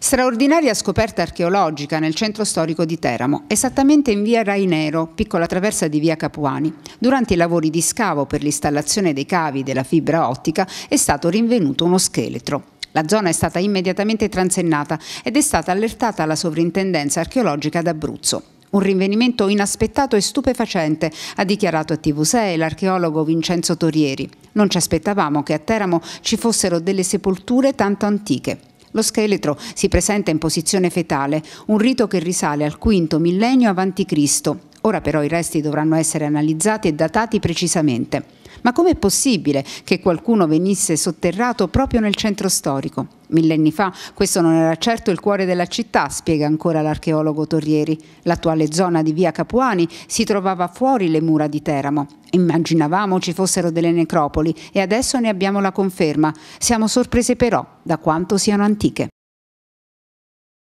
Straordinaria scoperta archeologica nel centro storico di Teramo, esattamente in via Rainero, piccola traversa di via Capuani. Durante i lavori di scavo per l'installazione dei cavi della fibra ottica è stato rinvenuto uno scheletro. La zona è stata immediatamente transennata ed è stata allertata la sovrintendenza archeologica d'Abruzzo. Un rinvenimento inaspettato e stupefacente, ha dichiarato a TV6 l'archeologo Vincenzo Torieri. Non ci aspettavamo che a Teramo ci fossero delle sepolture tanto antiche. Lo scheletro si presenta in posizione fetale, un rito che risale al V millennio a.C. Ora però i resti dovranno essere analizzati e datati precisamente. Ma com'è possibile che qualcuno venisse sotterrato proprio nel centro storico? Millenni fa questo non era certo il cuore della città, spiega ancora l'archeologo Torrieri. L'attuale zona di via Capuani si trovava fuori le mura di Teramo. Immaginavamo ci fossero delle necropoli e adesso ne abbiamo la conferma. Siamo sorprese però da quanto siano antiche.